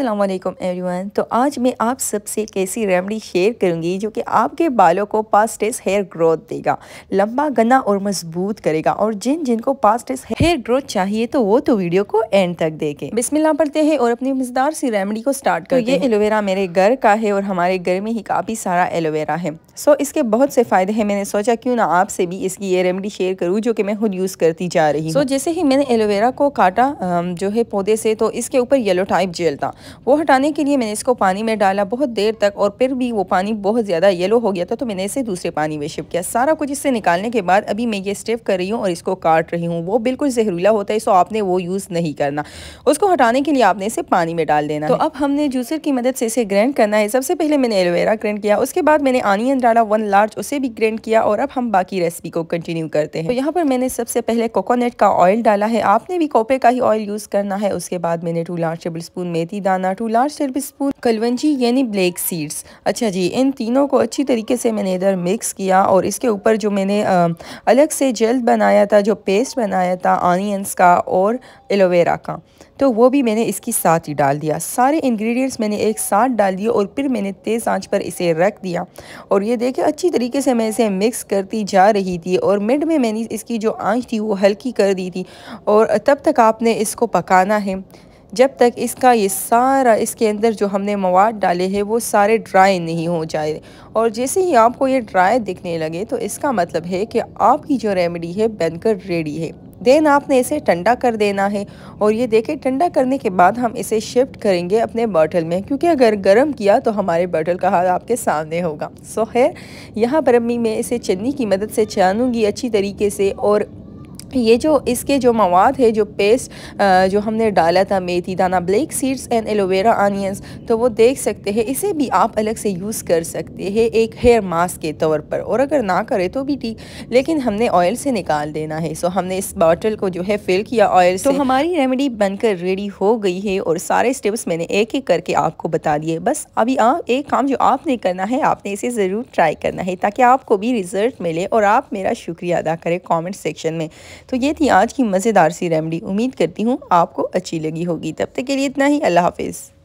अस्सलाम एवरीवन तो आज मैं आप सबसे एक ऐसी रेमडी शेयर करूंगी जो कि आपके बालों को पास्टेस हेयर ग्रोथ देगा लंबा गन्ना और मजबूत करेगा और जिन जिनको पास्टेस हेयर ग्रोथ चाहिए तो वो तो वीडियो को एंड तक देखे बिस्मिल्लाह पढ़ते हैं और अपनी मजेदार सी रेमडी को स्टार्ट कर तो ये एलोवेरा मेरे घर का है और हमारे घर में ही काफ़ी सारा एलोवेरा है सो इसके बहुत से फ़ायदे हैं मैंने सोचा क्यों ना आपसे भी इसकी ये रेमडी शेयर करूँ जो कि मैं खुद यूज़ करती जा रही हूँ सो जैसे ही मैंने एलोवेरा को काटा जो है पौधे से तो इसके ऊपर येलो टाइप जेल था वो हटाने के लिए मैंने इसको पानी में डाला बहुत देर तक और फिर भी वो पानी बहुत ज़्यादा येलो हो गया था तो मैंने इसे दूसरे पानी में शिफ्ट किया सारा कुछ इससे निकालने के बाद अभी मैं ये स्टेप कर रही हूँ और इसको काट रही हूँ वो बिल्कुल जहरीला होता है सो आपने वो यूज़ नहीं करना उसको हटाने के लिए आपने इसे पानी में डाल देना तो अब हमने जूसर की मदद से इसे ग्रैंड करना है सबसे पहले मैंने एलोवेरा ग्रैंड किया उसके बाद मैंने आनियन डाला वन लार्ज उसे भी ग्रैंड किया और अब हम बाकी रेसिपी को कंटिन्यू करते हैं तो यहाँ पर मैंने सबसे पहले कोकोनट का ऑयल डाला है आपने भी कोपे का ही ऑयल यूज़ करना है उसके बाद मैंने टू लार्ज टेबल स्पून मेथी दाना दाना टू लार्ज टेबल स्पून कलवंजी यानी ब्लैक सीड्स अच्छा जी इन तीनों को अच्छी तरीके से मैंने इधर मिक्स किया और इसके ऊपर जो मैंने अलग से जेल बनाया था जो पेस्ट बनाया था आनियंस का और एलोवेरा का तो वो भी मैंने इसके साथ ही डाल दिया सारे इंग्रेडिएंट्स मैंने एक साथ डाल दिए और फिर मैंने तेज़ आंच पर इसे रख दिया और ये देखे अच्छी तरीके से मैं इसे मिक्स करती जा रही थी और मिड में मैंने इसकी जो आंच थी वो हल्की कर दी थी और तब तक आपने इसको पकाना है जब तक इसका ये सारा इसके अंदर जो हमने मवाद डाले हैं वो सारे ड्राई नहीं हो जाए और जैसे ही आपको ये ड्राई दिखने लगे तो इसका मतलब है कि आपकी जो रेमेडी है बनकर रेडी है देन आपने इसे ठंडा कर देना है और ये देखें ठंडा करने के बाद हम इसे शिफ्ट करेंगे अपने बॉटल में क्योंकि अगर गर्म किया तो हमारे बॉटल का हाल आपके सामने होगा सो so, है यहाँ पर मैं इसे चन्नी की मदद से छानूंगी अच्छी तरीके से और ये जो इसके जो मवाद है जो पेस्ट जो हमने डाला था मेथी दाना black seeds and aloe vera onions तो वो देख सकते हैं इसे भी आप अलग से यूज़ कर सकते हैं एक हेयर मास्क के तौर पर और अगर ना करें तो भी ठीक लेकिन हमने ऑयल से निकाल देना है सो हमने इस बॉटल को जो है फिल किया ऑयल तो हमारी रेमेडी बनकर रेडी हो गई है और सारे स्टेप्स मैंने एक एक करके आपको बता दिए बस अभी आ, एक काम जो आपने करना है आपने इसे ज़रूर ट्राई करना है ताकि आपको भी रिज़ल्ट मिले और आप मेरा शुक्रिया अदा करें कॉमेंट सेक्शन में तो ये थी आज की मज़ेदार सी रेमडी उम्मीद करती हूँ आपको अच्छी लगी होगी तब तक के लिए इतना ही अल्लाह हाफिज़